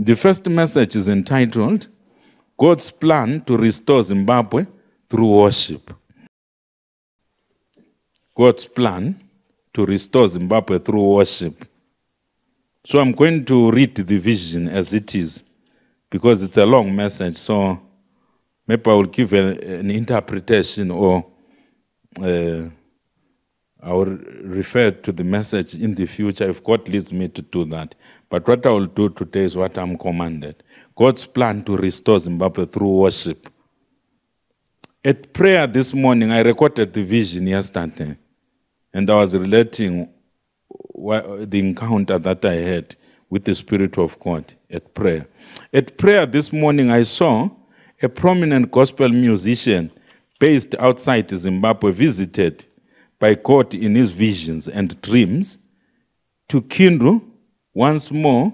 The first message is entitled God's Plan to Restore Zimbabwe Through Worship. God's Plan to Restore Zimbabwe Through Worship. So I'm going to read the vision as it is because it's a long message. So maybe I will give an, an interpretation or uh, I will refer to the message in the future if God leads me to do that. But what I will do today is what I'm commanded God's plan to restore Zimbabwe through worship. At prayer this morning, I recorded the vision yesterday, and I was relating the encounter that I had with the Spirit of God at prayer. At prayer this morning, I saw a prominent gospel musician based outside Zimbabwe visited by God in his visions and dreams to kindle once more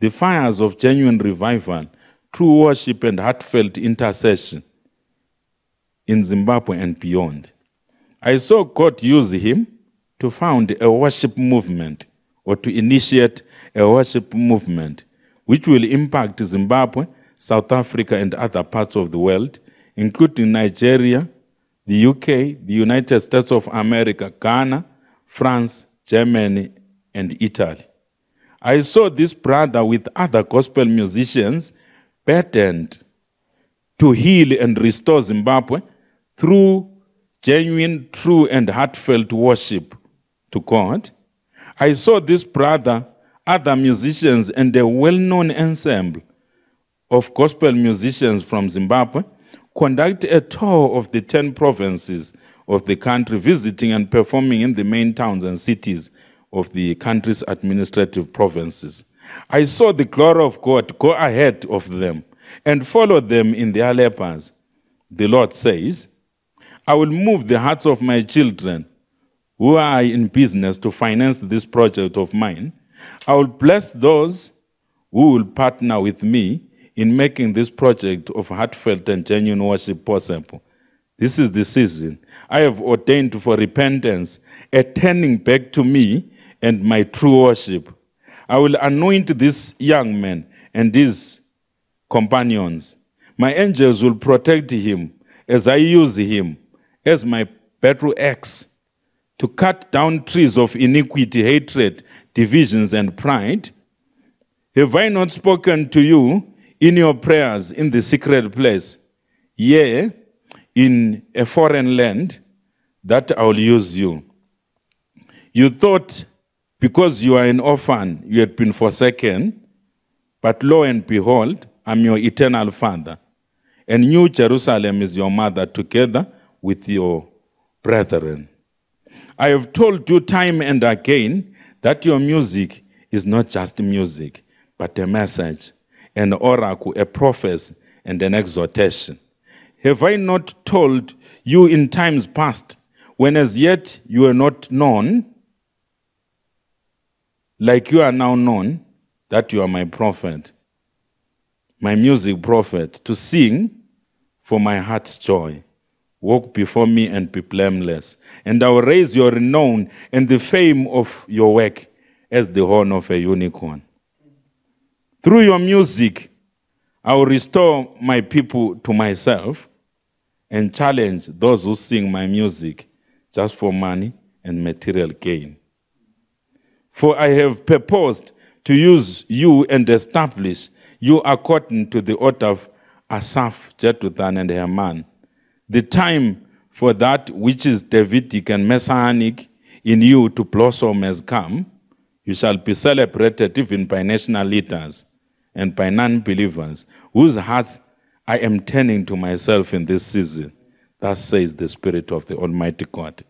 the fires of genuine revival, true worship, and heartfelt intercession in Zimbabwe and beyond. I saw God use him to found a worship movement or to initiate a worship movement which will impact Zimbabwe, South Africa, and other parts of the world, including Nigeria, the UK, the United States of America, Ghana, France, Germany, and Italy. I saw this brother with other gospel musicians patent to heal and restore Zimbabwe through genuine, true, and heartfelt worship to God. I saw this brother, other musicians, and a well known ensemble of gospel musicians from Zimbabwe conduct a tour of the 10 provinces of the country, visiting and performing in the main towns and cities of the country's administrative provinces. I saw the glory of God go ahead of them and follow them in their lepers. The Lord says, I will move the hearts of my children who are in business to finance this project of mine. I will bless those who will partner with me in making this project of heartfelt and genuine worship possible. This is the season I have ordained for repentance, a turning back to me and my true worship. I will anoint this young man and his companions. My angels will protect him as I use him as my battle axe to cut down trees of iniquity, hatred, divisions, and pride. Have I not spoken to you in your prayers in the secret place, yea, in a foreign land, that I will use you. You thought because you are an orphan, you had been forsaken, but lo and behold, I'm your eternal father. And New Jerusalem is your mother together with your brethren. I have told you time and again that your music is not just music, but a message an oracle, a prophecy, and an exhortation. Have I not told you in times past, when as yet you were not known, like you are now known, that you are my prophet, my music prophet, to sing for my heart's joy? Walk before me and be blameless, and I will raise your renown and the fame of your work as the horn of a unicorn. Through your music, I will restore my people to myself and challenge those who sing my music just for money and material gain. For I have purposed to use you and establish you according to the order of Asaph, Jeduthun, and Herman. The time for that which is Davidic and Messianic in you to blossom has come. You shall be celebrated even by national leaders and by non believers, whose hearts I am turning to myself in this season. Thus says the Spirit of the Almighty God.